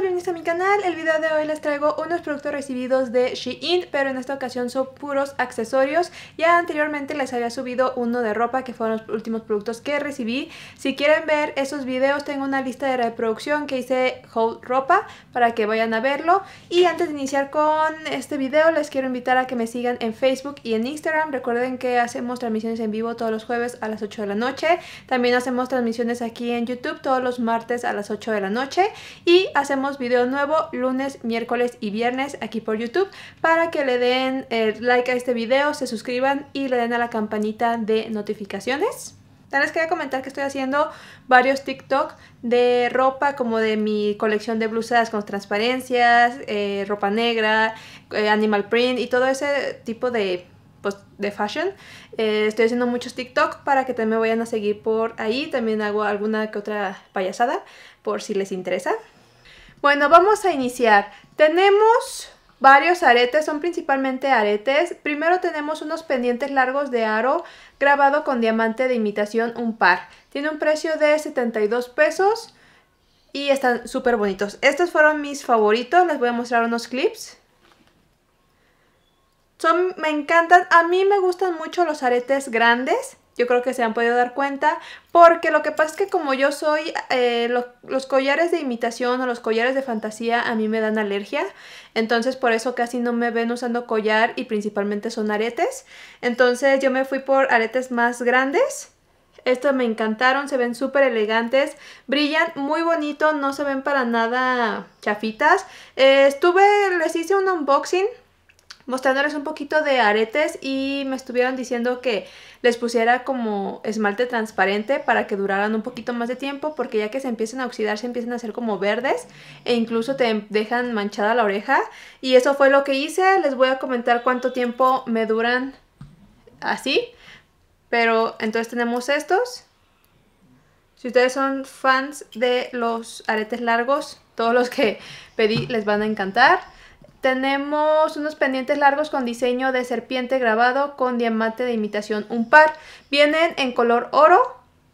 bienvenidos a mi canal. El video de hoy les traigo unos productos recibidos de Shein, pero en esta ocasión son puros accesorios. Ya anteriormente les había subido uno de ropa, que fueron los últimos productos que recibí. Si quieren ver esos videos, tengo una lista de reproducción que hice Hold Ropa, para que vayan a verlo. Y antes de iniciar con este video, les quiero invitar a que me sigan en Facebook y en Instagram. Recuerden que hacemos transmisiones en vivo todos los jueves a las 8 de la noche. También hacemos transmisiones aquí en YouTube todos los martes a las 8 de la noche. Y hacemos video nuevo lunes, miércoles y viernes aquí por YouTube para que le den eh, like a este video, se suscriban y le den a la campanita de notificaciones. También les quería comentar que estoy haciendo varios TikTok de ropa, como de mi colección de blusas con transparencias, eh, ropa negra, eh, animal print y todo ese tipo de, pues, de fashion. estoy haciendo muchos TikTok para que también me vayan a seguir por ahí. También hago alguna que otra payasada por si les interesa. Bueno, vamos a iniciar. Tenemos varios aretes, son principalmente aretes. Primero tenemos unos pendientes largos de aro grabado con diamante de imitación un par. Tiene un precio de 72 pesos y están súper bonitos. Estos fueron mis favoritos, les voy a mostrar unos clips. Son, me encantan, a mí me gustan mucho los aretes grandes yo creo que se han podido dar cuenta, porque lo que pasa es que como yo soy, eh, los collares de imitación o los collares de fantasía a mí me dan alergia, entonces por eso casi no me ven usando collar y principalmente son aretes, entonces yo me fui por aretes más grandes, estos me encantaron, se ven súper elegantes, brillan muy bonito, no se ven para nada chafitas, eh, estuve, les hice un unboxing mostrándoles un poquito de aretes y me estuvieron diciendo que les pusiera como esmalte transparente para que duraran un poquito más de tiempo porque ya que se empiezan a oxidar se empiezan a hacer como verdes e incluso te dejan manchada la oreja y eso fue lo que hice, les voy a comentar cuánto tiempo me duran así pero entonces tenemos estos si ustedes son fans de los aretes largos todos los que pedí les van a encantar tenemos unos pendientes largos con diseño de serpiente grabado con diamante de imitación, un par. Vienen en color oro,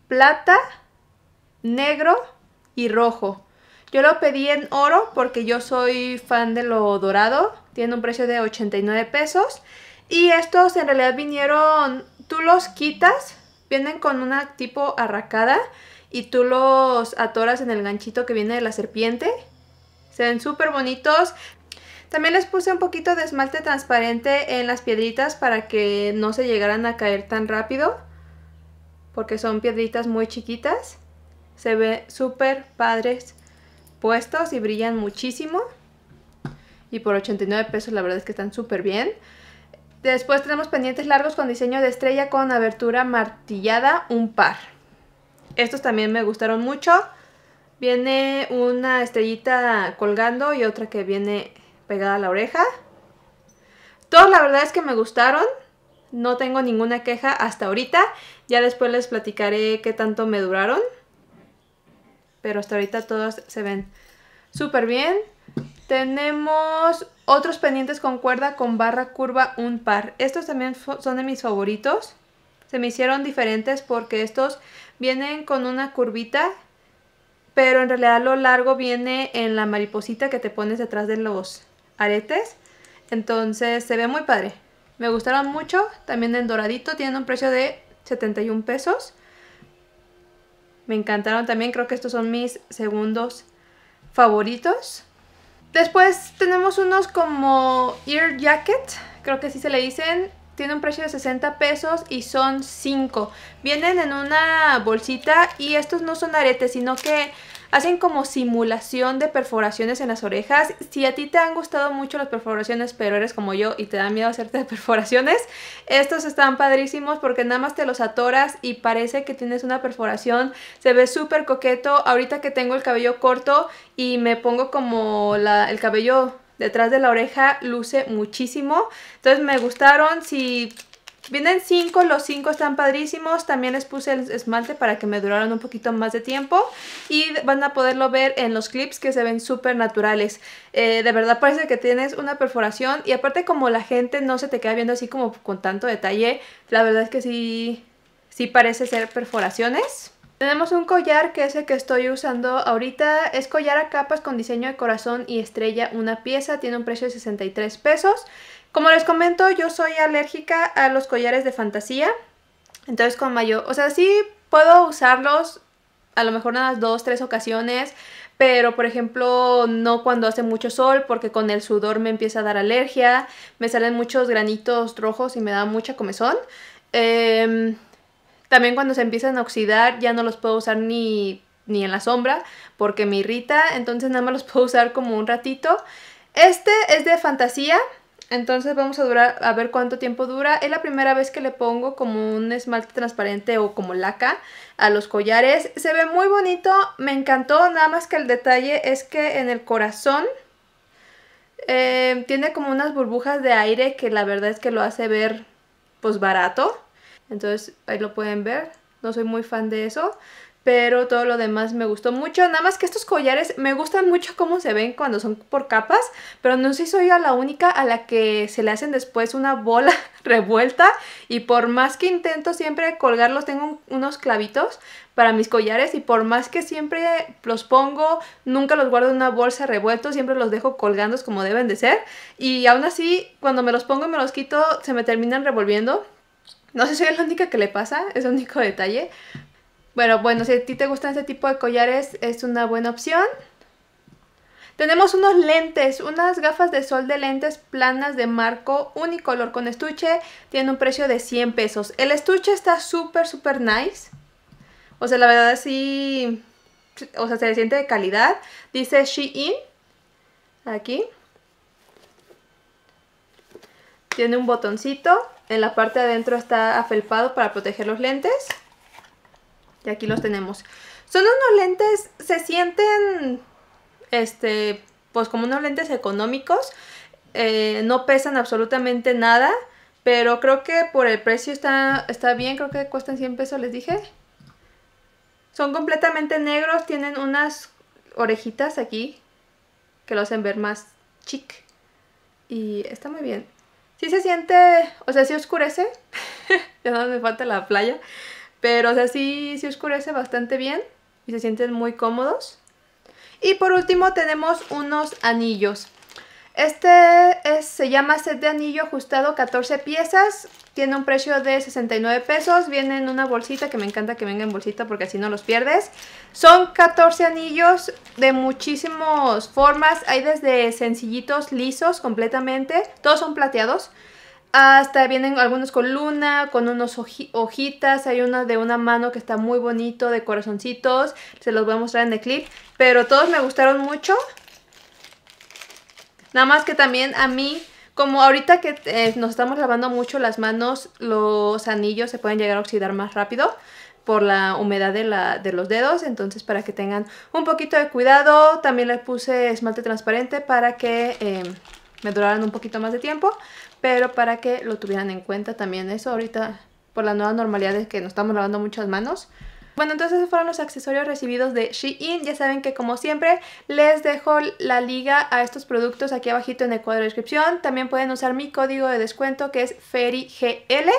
plata, negro y rojo. Yo lo pedí en oro porque yo soy fan de lo dorado. Tiene un precio de 89 pesos. Y estos en realidad vinieron, tú los quitas, vienen con una tipo arracada y tú los atoras en el ganchito que viene de la serpiente. Se ven súper bonitos. También les puse un poquito de esmalte transparente en las piedritas para que no se llegaran a caer tan rápido. Porque son piedritas muy chiquitas. Se ve súper padres puestos y brillan muchísimo. Y por 89 pesos la verdad es que están súper bien. Después tenemos pendientes largos con diseño de estrella con abertura martillada, un par. Estos también me gustaron mucho. Viene una estrellita colgando y otra que viene pegada a la oreja. Todos la verdad es que me gustaron. No tengo ninguna queja hasta ahorita. Ya después les platicaré qué tanto me duraron. Pero hasta ahorita todos se ven súper bien. Tenemos otros pendientes con cuerda con barra curva un par. Estos también son de mis favoritos. Se me hicieron diferentes porque estos vienen con una curvita. Pero en realidad lo largo viene en la mariposita que te pones detrás de los aretes. Entonces se ve muy padre. Me gustaron mucho. También en doradito. Tienen un precio de 71 pesos. Me encantaron también. Creo que estos son mis segundos favoritos. Después tenemos unos como ear jacket. Creo que así se le dicen. Tiene un precio de 60 pesos y son 5. Vienen en una bolsita y estos no son aretes, sino que Hacen como simulación de perforaciones en las orejas. Si a ti te han gustado mucho las perforaciones, pero eres como yo y te da miedo hacerte perforaciones, estos están padrísimos porque nada más te los atoras y parece que tienes una perforación. Se ve súper coqueto. Ahorita que tengo el cabello corto y me pongo como la, el cabello detrás de la oreja luce muchísimo. Entonces me gustaron. Si Vienen cinco, los cinco están padrísimos. También les puse el esmalte para que me duraran un poquito más de tiempo. Y van a poderlo ver en los clips que se ven súper naturales. Eh, de verdad parece que tienes una perforación. Y aparte como la gente no se te queda viendo así como con tanto detalle, la verdad es que sí, sí parece ser perforaciones. Tenemos un collar que es el que estoy usando ahorita. Es collar a capas con diseño de corazón y estrella, una pieza. Tiene un precio de 63 pesos. Como les comento, yo soy alérgica a los collares de fantasía. Entonces con mayo, o sea, sí puedo usarlos a lo mejor en unas dos, tres ocasiones, pero por ejemplo no cuando hace mucho sol porque con el sudor me empieza a dar alergia, me salen muchos granitos rojos y me da mucha comezón. Em, también cuando se empiezan a oxidar ya no los puedo usar ni, ni en la sombra porque me irrita, entonces nada más los puedo usar como un ratito. Este es de fantasía, entonces vamos a durar a ver cuánto tiempo dura. Es la primera vez que le pongo como un esmalte transparente o como laca a los collares. Se ve muy bonito, me encantó, nada más que el detalle es que en el corazón eh, tiene como unas burbujas de aire que la verdad es que lo hace ver pues barato. Entonces ahí lo pueden ver. No soy muy fan de eso. Pero todo lo demás me gustó mucho. Nada más que estos collares me gustan mucho cómo se ven cuando son por capas. Pero no sé si soy la única a la que se le hacen después una bola revuelta. Y por más que intento siempre colgarlos, tengo unos clavitos para mis collares y por más que siempre los pongo, nunca los guardo en una bolsa revuelto, siempre los dejo colgando como deben de ser y aún así cuando me los pongo y me los quito se me terminan revolviendo no sé si soy la única que le pasa, es el único detalle. Bueno, bueno, si a ti te gustan este tipo de collares, es una buena opción. Tenemos unos lentes, unas gafas de sol de lentes planas de marco unicolor con estuche. Tiene un precio de 100 pesos. El estuche está súper, súper nice. O sea, la verdad sí... O sea, se le siente de calidad. Dice Shein. Aquí. Tiene un botoncito, en la parte de adentro está afelpado para proteger los lentes. Y aquí los tenemos. Son unos lentes, se sienten, este, pues como unos lentes económicos. Eh, no pesan absolutamente nada, pero creo que por el precio está, está bien, creo que cuestan 100 pesos, les dije. Son completamente negros, tienen unas orejitas aquí que lo hacen ver más chic. Y está muy bien sí se siente, o sea, si oscurece, ya no me falta la playa, pero o sea, sí, sí oscurece bastante bien y se sienten muy cómodos. Y por último tenemos unos anillos. Este se llama set de anillo ajustado 14 piezas, tiene un precio de 69 pesos, viene en una bolsita, que me encanta que venga en bolsita porque así no los pierdes. Son 14 anillos de muchísimas formas, hay desde sencillitos lisos completamente, todos son plateados, hasta vienen algunos con luna, con unos hojitas, hay uno de una mano que está muy bonito, de corazoncitos, se los voy a mostrar en el clip, pero todos me gustaron mucho. Nada más que también a mí, como ahorita que eh, nos estamos lavando mucho las manos, los anillos se pueden llegar a oxidar más rápido por la humedad de, los dedos, entonces para que tengan un poquito de cuidado, también les puse esmalte transparente para que em, me duraran un poquito más de tiempo, pero para que lo tuvieran en cuenta también eso ahorita por las normalidad de que nos estamos lavando muchas manos, bueno, entonces esos fueron los accesorios recibidos de Shein. Ya saben que como siempre les dejo la liga a estos productos aquí abajito en el cuadro de descripción. También pueden usar mi código de descuento que es FERIGL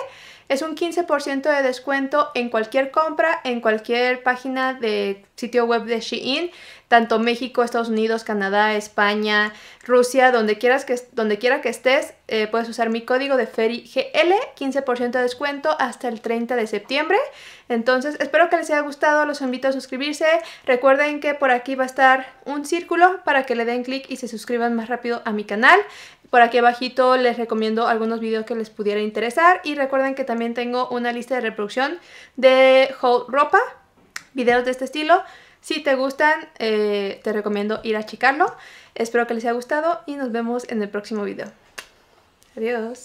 es un 15% de descuento en cualquier compra, en cualquier página de sitio web de Shein, tanto México, Estados Unidos, Canadá, España, Rusia, donde, quieras que, donde quiera que estés, eh, puedes usar mi código de FERIGL, 15% de descuento hasta el 30 de septiembre. Entonces, espero que les haya gustado, los invito a suscribirse. Recuerden que por aquí va a estar un círculo para que le den clic y se suscriban más rápido a mi canal. Por aquí abajito les recomiendo algunos videos que les pudiera interesar y recuerden que también tengo una lista de reproducción de haul ropa, videos de este estilo. Si te gustan, eh, te recomiendo ir a checarlo. Espero que les haya gustado y nos vemos en el próximo video. Adiós.